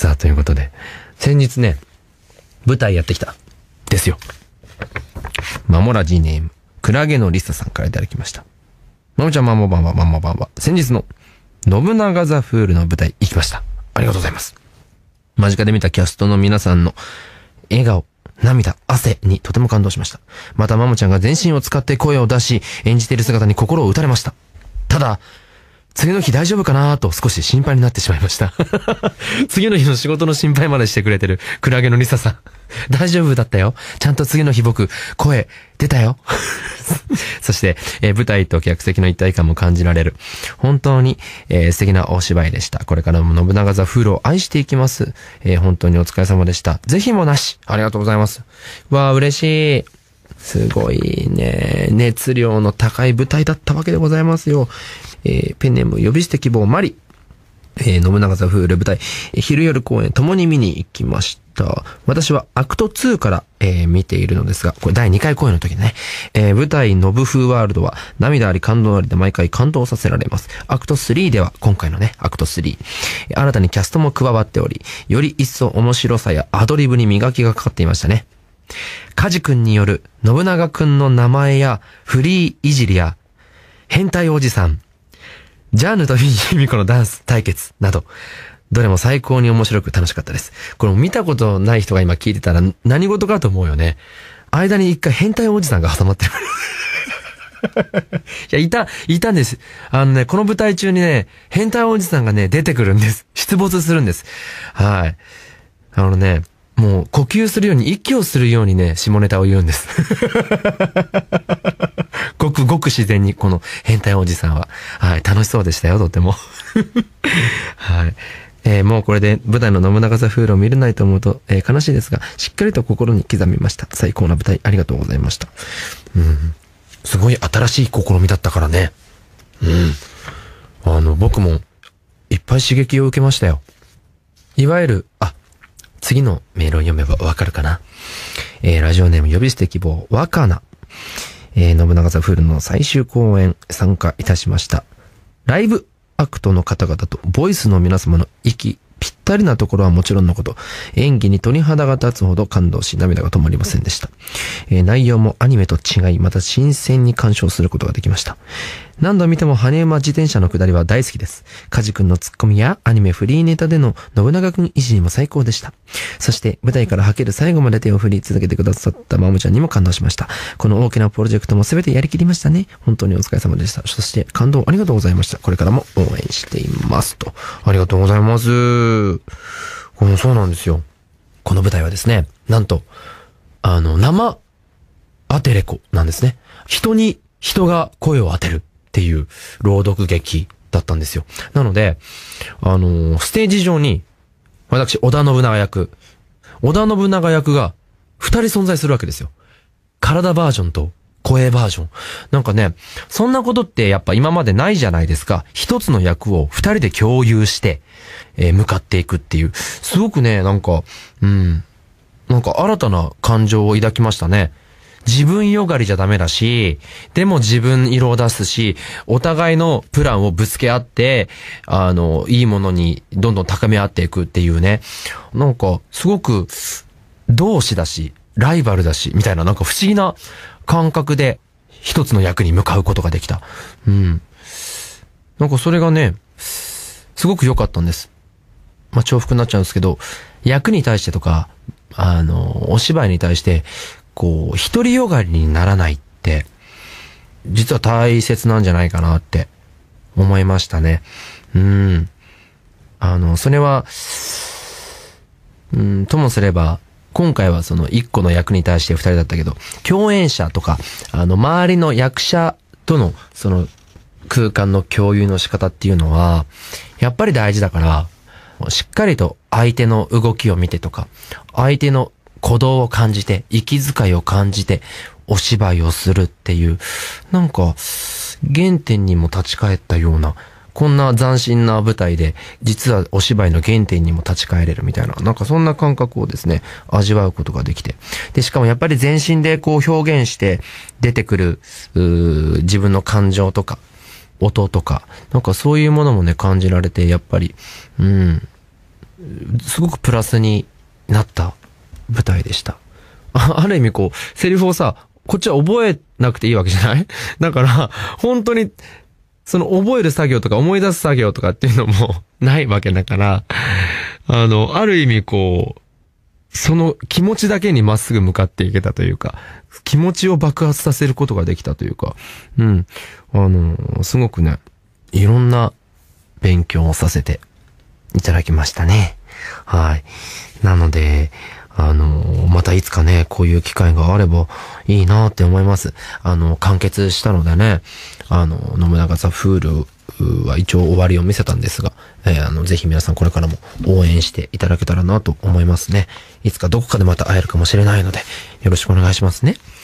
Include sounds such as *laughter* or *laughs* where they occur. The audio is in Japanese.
さあ、ということで、先日ね、舞台やってきた。ですよ。マモラジーネーム、クラゲのリサさんからいただきました。マモちゃん、マモバンバ、マモばんは、先日の、信長ザフールの舞台行きました。ありがとうございます。間近で見たキャストの皆さんの、笑顔、涙、汗にとても感動しました。またマモちゃんが全身を使って声を出し、演じている姿に心を打たれました。ただ、次の日大丈夫かなと少し心配になってしまいました *laughs* 次の日の仕事の心配までしてくれてるクラゲのリサさん *laughs* 大丈夫だったよ。ちゃんと次の日僕、声、出たよ。*laughs* そして、えー、舞台と客席の一体感も感じられる。本当に、えー、素敵なお芝居でした。これからも信長座風呂を愛していきます。えー、本当にお疲れ様でした。ぜひもなし。ありがとうございます。わあ、嬉しい。すごいね、熱量の高い舞台だったわけでございますよ。えー、ペンネーム呼び捨て希望マリ。えー、信長座風ル舞台、昼夜公演共に見に行きました。私はアクト2から、えー、見ているのですが、これ第2回公演の時ね、えー、舞台ノブ風ワールドは涙あり感動ありで毎回感動させられます。アクト3では、今回のね、アクト3、新たにキャストも加わっており、より一層面白さやアドリブに磨きがかかっていましたね。カジ君による信長君の名前やフリーいじりや、変態おじさん、ジャーヌとフィミコのダンス対決など、どれも最高に面白く楽しかったです。これ見たことない人が今聞いてたら何事かと思うよね。間に一回変態おじさんが挟まってる。*laughs* いや、いた、いたんです。あのね、この舞台中にね、変態おじさんがね、出てくるんです。出没するんです。はい。あのね、もう呼吸するように、息をするようにね、下ネタを言うんです *laughs* ごくごく自然に、この変態おじさんは。はい、楽しそうでしたよ、とても *laughs* はい。えー、もうこれで舞台の信長座風呂を見れないと思うと、えー、悲しいですが、しっかりと心に刻みました。最高な舞台、ありがとうございました。うん。すごい新しい試みだったからね。うん。あの、僕も、いっぱい刺激を受けましたよ。いわゆる、次のメールを読めばわかるかな。えー、ラジオネーム呼び捨て希望、若菜。えー、信長ザフールの最終公演参加いたしました。ライブアクトの方々とボイスの皆様の息、ぴったりなところはもちろんのこと、演技に鳥肌が立つほど感動し涙が止まりませんでした。えー、内容もアニメと違い、また新鮮に鑑賞することができました。何度見ても羽馬自転車の下りは大好きです。カジ君のツッコミやアニメフリーネタでの信長君維持にも最高でした。そして舞台から吐ける最後まで手を振り続けてくださったマムちゃんにも感動しました。この大きなプロジェクトも全てやりきりましたね。本当にお疲れ様でした。そして感動ありがとうございました。これからも応援していますと。ありがとうございます。このそうなんですよ。この舞台はですね、なんと、あの、生アテレコなんですね。人に人が声を当てるっていう朗読劇だったんですよ。なので、あのー、ステージ上に、私、織田信長役、織田信長役が二人存在するわけですよ。体バージョンと声バージョン。なんかね、そんなことってやっぱ今までないじゃないですか。一つの役を二人で共有して、えー、向かっていくっていう。すごくね、なんか、うん、なんか新たな感情を抱きましたね。自分よがりじゃダメだし、でも自分色を出すし、お互いのプランをぶつけ合って、あの、いいものにどんどん高め合っていくっていうね。なんか、すごく、同志だし、ライバルだし、みたいな、なんか不思議な感覚で、一つの役に向かうことができた。うん。なんかそれがね、すごく良かったんです。まあ、重複になっちゃうんですけど、役に対してとか、あの、お芝居に対して、こう、独りよがりにならないって、実は大切なんじゃないかなって思いましたね。うん。あの、それは、うん、ともすれば、今回はその一個の役に対して二人だったけど、共演者とか、あの、周りの役者との、その、空間の共有の仕方っていうのは、やっぱり大事だから、しっかりと相手の動きを見てとか、相手の鼓動を感じて、息遣いを感じて、お芝居をするっていう、なんか、原点にも立ち返ったような、こんな斬新な舞台で、実はお芝居の原点にも立ち返れるみたいな、なんかそんな感覚をですね、味わうことができて。で、しかもやっぱり全身でこう表現して出てくる、自分の感情とか、音とか、なんかそういうものもね、感じられて、やっぱり、うん、すごくプラスになった舞台でした。ある意味こう、セリフをさ、こっちは覚えなくていいわけじゃない *laughs* だから、本当に、その覚える作業とか思い出す作業とかっていうのも *laughs* ないわけだから、あの、ある意味こう、その気持ちだけにまっすぐ向かっていけたというか、気持ちを爆発させることができたというか、うん。あの、すごくね、いろんな勉強をさせていただきましたね。はい。なので、あの、またいつかね、こういう機会があればいいなって思います。あの、完結したのでね、あの、信長さザ・フールは一応終わりを見せたんですが、えー、あの、ぜひ皆さんこれからも応援していただけたらなと思いますね。いつかどこかでまた会えるかもしれないので、よろしくお願いしますね。